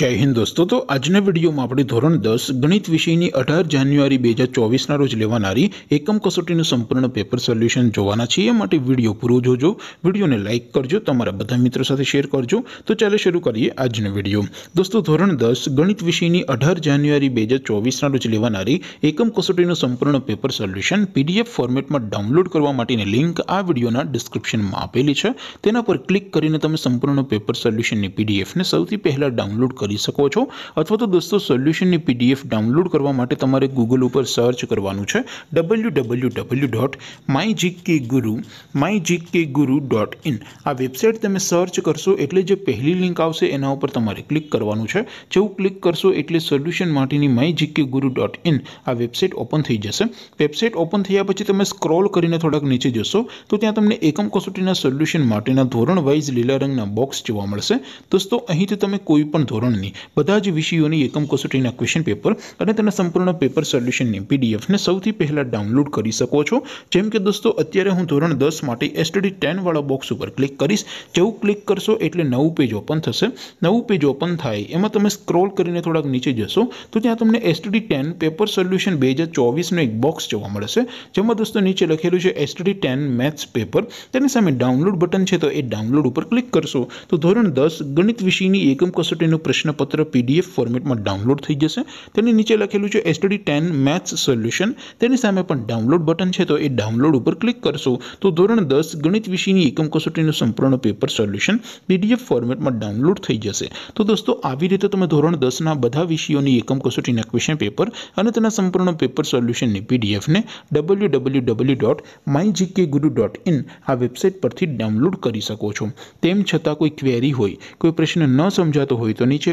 જય હિન્દ દોસ્તો તો આજના વિડીયોમાં આપણે ધોરણ દસ ગણિત વિષયની અઢાર જાન્યુઆરી બે હજાર ચોવીસના રોજ લેવાનારી એકમ કસોટીનું સંપૂર્ણ પેપર સોલ્યુશન જોવાના છીએ એ માટે વિડીયો પૂરો જોજો વિડીયોને લાઇક કરજો તમારા બધા મિત્રો સાથે શેર કરજો તો ચાલો શરૂ કરીએ આજનો વિડીયો દોસ્તો ધોરણ દસ ગણિત વિષયની અઢાર જાન્યુઆરી બે હજાર ચોવીસના રોજ લેવાનારી એકમ કસોટીનું સંપૂર્ણ પેપર સોલ્યુશન પીડીએફ ફોર્મેટમાં ડાઉનલોડ કરવા માટેની લિંક આ વિડીયોના ડિસ્ક્રિપ્શનમાં આપેલી છે તેના પર ક્લિક કરીને તમે સંપૂર્ણ પેપર સોલ્યુશનની પીડીએફને સૌથી પહેલાં ડાઉનલોડ કરો રી સકો છો અથવા તો દોસ્તો સોલ્યુશન ની પીડીએફ ડાઉનલોડ કરવા માટે તમારે Google ઉપર સર્ચ કરવાનું છે www.mygkguru mygkguru.in આ વેબસાઈટ તમે સર્ચ કરશો એટલે જે પહેલી લિંક આવશે એના ઉપર તમારે ક્લિક કરવાનું છે જેઉ ક્લિક કરશો એટલે સોલ્યુશન માટેની mygkguru.in આ વેબસાઈટ ઓપન થઈ જશે વેબસાઈટ ઓપન થઈયા પછી તમે સ્ક્રોલ કરીને થોડક નીચે જોશો તો ત્યાં તમને એકમ કોસટીના સોલ્યુશન માટેનો ધોરણ વાઇઝ લીલા રંગના બોક્સ જોવા મળશે દોસ્તો અહીં તો તમે કોઈ પણ ધોરણ બધા જ વિષયોની એકમ કસોટીના ક્વેશ્ચન પેપર અને તેના સંપૂર્ણ પેપર સોલ્યુશનની પીડીએફ ને સૌથી પહેલા ડાઉનલોડ કરી શકો છો જેમ કે દોસ્તો અત્યારે હું ધોરણ 10 માટે STD 10 વાળો બોક્સ ઉપર ક્લિક કરીશ જેવું ક્લિક કરશો એટલે નવું પેજ ઓપન થશે નવું પેજ ઓપન થાય એમાં તમે સ્ક્રોલ કરીને થોડક નીચે જશો તો ત્યાં તમને STD 10 પેપર સોલ્યુશન 2024 નો એક બોક્સ જોવા મળશે જેમાં દોસ્તો નીચે લખેલું છે STD 10 मैथ्स પેપર તેની સામે ડાઉનલોડ બટન છે તો એ ડાઉનલોડ ઉપર ક્લિક કરશો તો ધોરણ 10 ગણિત વિષયની એકમ કસોટીનો પ્રશ્ન નો પત્ર પીડીએફ ફોર્મેટમાં ડાઉનલોડ થઈ જશે તેની નીચે લખેલું છે STD 10 मैथ्स સોલ્યુશન તેની સામે પણ ડાઉનલોડ બટન છે તો એ ડાઉનલોડ ઉપર ક્લિક કરશું તો ધોરણ 10 ગણિત વિષયની એકમ કસોટીનો સંપૂર્ણ પેપર સોલ્યુશન પીડીએફ ફોર્મેટમાં ડાઉનલોડ થઈ જશે તો દોસ્તો આવી રીતે તમે ધોરણ 10 ના બધા વિષયોની એકમ કસોટીના ક્વેશ્ચન પેપર અને તેના સંપૂર્ણ પેપર સોલ્યુશનની પીડીએફ ને www.mygkguru.in આ વેબસાઈટ પરથી ડાઉનલોડ કરી શકો છો તેમ છતાં કોઈ ક્વેરી હોય કોઈ પ્રશ્ન ન સમજાતો હોય તો નીચે